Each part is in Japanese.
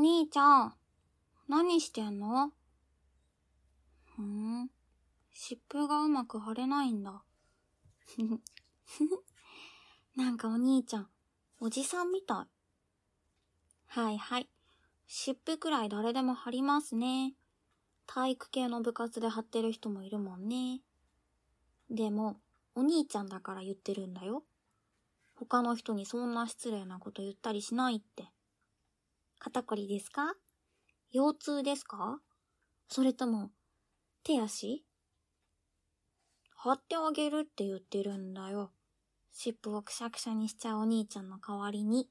お兄ちゃん、何してんのふん、湿布がうまく貼れないんだ。なんかお兄ちゃん、おじさんみたい。はいはい。湿布くらい誰でも貼りますね。体育系の部活で貼ってる人もいるもんね。でも、お兄ちゃんだから言ってるんだよ。他の人にそんな失礼なこと言ったりしないって。肩こりですか腰痛ですかそれとも、手足貼ってあげるって言ってるんだよ。湿布をくしゃくしゃにしちゃうお兄ちゃんの代わりに。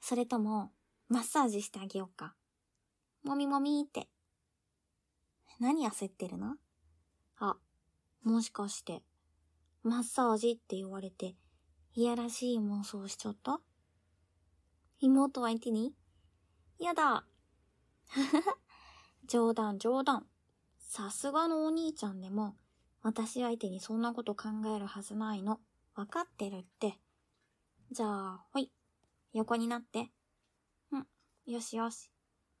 それとも、マッサージしてあげようか。もみもみって。何焦ってるのあ、もしかして、マッサージって言われて、いやらしい妄想しちゃった妹相手にやだ 冗談冗談。さすがのお兄ちゃんでも、私相手にそんなこと考えるはずないの。わかってるって。じゃあ、ほい。横になって。うん、よしよし。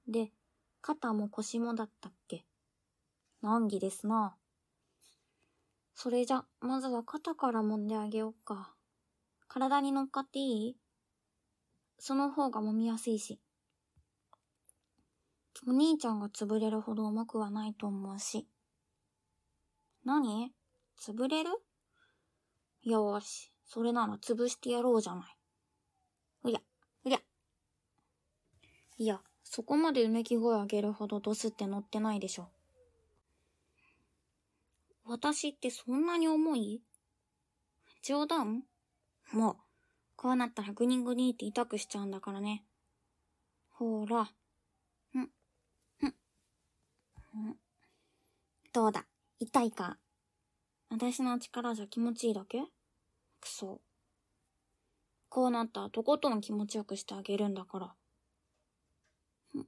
で、肩も腰もだったっけ難儀ですな。それじゃ、まずは肩から揉んであげようか。体に乗っかっていいその方が揉みやすいし。お兄ちゃんが潰れるほど重くはないと思うし。何潰れるよし、それなら潰してやろうじゃない。うりゃ、うりゃ。いや、そこまでうめき声上げるほどドスって乗ってないでしょ。私ってそんなに重い冗談もう、こうなったらグニグニって痛くしちゃうんだからね。ほら。ん、ん、ん。どうだ痛いか私の力じゃ気持ちいいだけくそ。こうなったらとことん気持ちよくしてあげるんだから。っ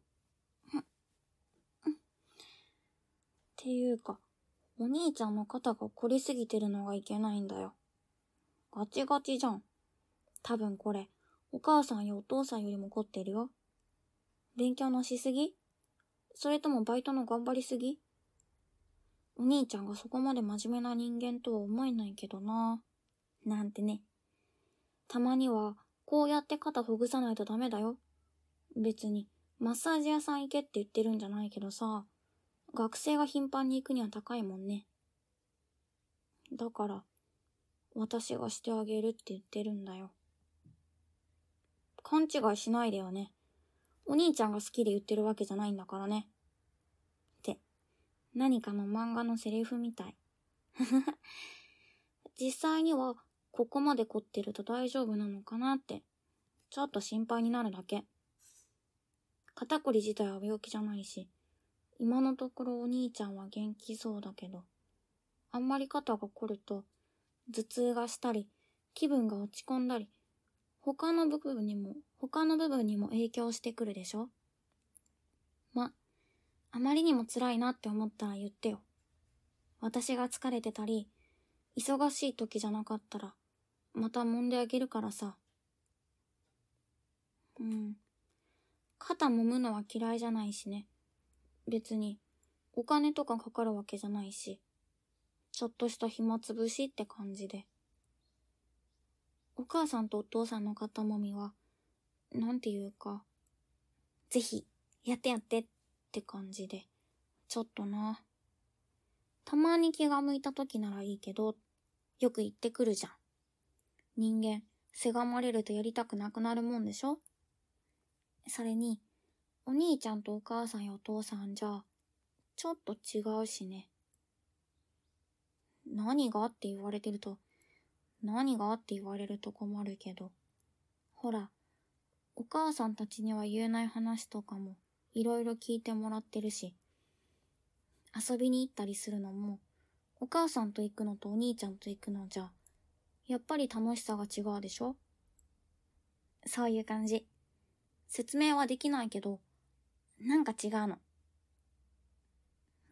ていうか、お兄ちゃんの肩が凝りすぎてるのがいけないんだよ。ガチガチじゃん。多分これ、お母さんやお父さんよりも凝ってるよ。勉強のしすぎそれともバイトの頑張りすぎお兄ちゃんがそこまで真面目な人間とは思えないけどななんてね。たまには、こうやって肩ほぐさないとダメだよ。別に、マッサージ屋さん行けって言ってるんじゃないけどさ、学生が頻繁に行くには高いもんね。だから、私がしてあげるって言ってるんだよ。勘違いしないでよね。お兄ちゃんが好きで言ってるわけじゃないんだからね。って、何かの漫画のセリフみたい。実際には、ここまで凝ってると大丈夫なのかなって、ちょっと心配になるだけ。肩こり自体は病気じゃないし、今のところお兄ちゃんは元気そうだけど、あんまり肩が凝ると、頭痛がしたり、気分が落ち込んだり、他の部分にも、他の部分にも影響してくるでしょま、あまりにも辛いなって思ったら言ってよ。私が疲れてたり、忙しい時じゃなかったら、また揉んであげるからさ。うん。肩揉むのは嫌いじゃないしね。別に、お金とかかかるわけじゃないし、ちょっとした暇つぶしって感じで。お母さんとお父さんの肩もみは、なんていうか、ぜひ、やってやってって感じで、ちょっとな。たまに気が向いた時ならいいけど、よく言ってくるじゃん。人間、せがまれるとやりたくなくなるもんでしょそれに、お兄ちゃんとお母さんやお父さんじゃ、ちょっと違うしね。何がって言われてると、何がって言われると困るけど。ほら、お母さんたちには言えない話とかもいろいろ聞いてもらってるし、遊びに行ったりするのも、お母さんと行くのとお兄ちゃんと行くのじゃ、やっぱり楽しさが違うでしょそういう感じ。説明はできないけど、なんか違うの。ん、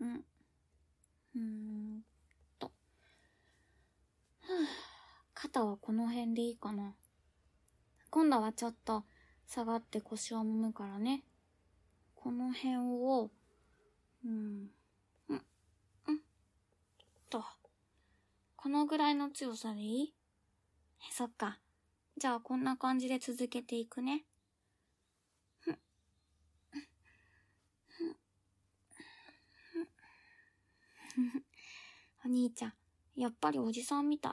うーんと。はぁ。肩はこの辺でいいかな。今度はちょっと下がって腰を揉むからね。この辺を、うん、うん、うんと。このぐらいの強さでいいそっか。じゃあこんな感じで続けていくね。お兄ちゃん、やっぱりおじさんみたい。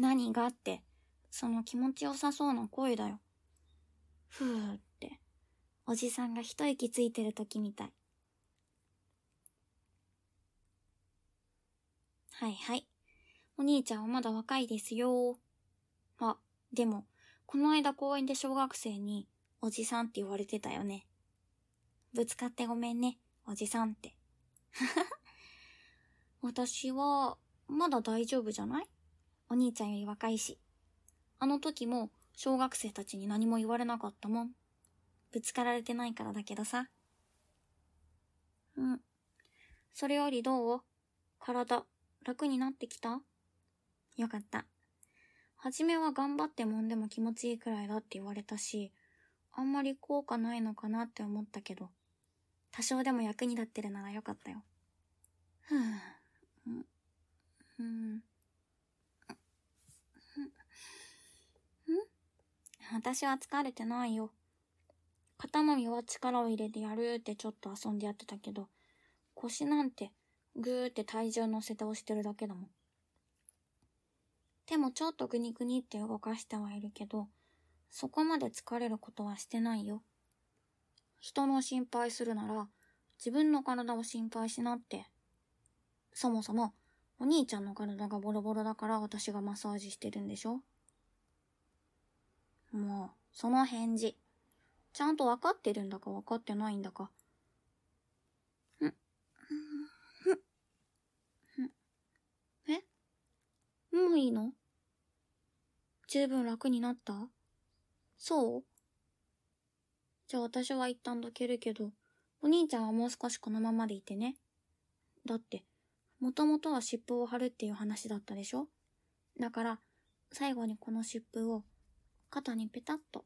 何がって、その気持ちよさそうな声だよ。ふーって、おじさんが一息ついてる時みたい。はいはい。お兄ちゃんはまだ若いですよ。あ、でも、この間公園で小学生に、おじさんって言われてたよね。ぶつかってごめんね、おじさんって。私は、まだ大丈夫じゃないお兄ちゃんより若いし。あの時も小学生たちに何も言われなかったもん。ぶつかられてないからだけどさ。うん。それよりどう体、楽になってきたよかった。はじめは頑張ってもんでも気持ちいいくらいだって言われたし、あんまり効果ないのかなって思ったけど、多少でも役に立ってるならよかったよ。ふぅ、うん、うん。私は疲れてないよ。肩もみは力を入れてやるってちょっと遊んでやってたけど、腰なんてぐーって体重乗せて押してるだけだもん。手もちょっとグニグニって動かしてはいるけど、そこまで疲れることはしてないよ。人の心配するなら、自分の体を心配しなって。そもそも、お兄ちゃんの体がボロボロだから私がマッサージしてるんでしょもう、その返事。ちゃんと分かってるんだか分かってないんだか。ん、ん、ん、えもういいの十分楽になったそうじゃあ私は一旦どけるけど、お兄ちゃんはもう少しこのままでいてね。だって、もともとは湿布を貼るっていう話だったでしょだから、最後にこの湿布を肩にペタッと。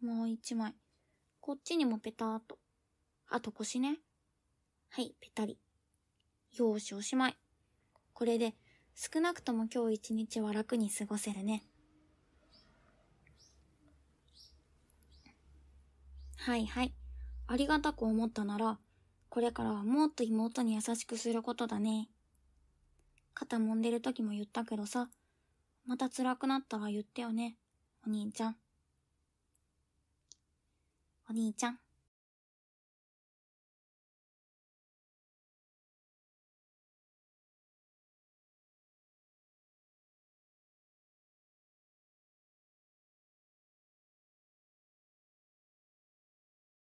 もう一枚。こっちにもペタッと。あと腰ね。はい、ペタリ。よし、おしまい。これで、少なくとも今日一日は楽に過ごせるね。はいはい。ありがたく思ったなら、これからはもっと妹に優しくすることだね。肩揉んでる時も言ったけどさ、また辛くなったら言ってよね。お兄ちゃん。お兄ちゃん。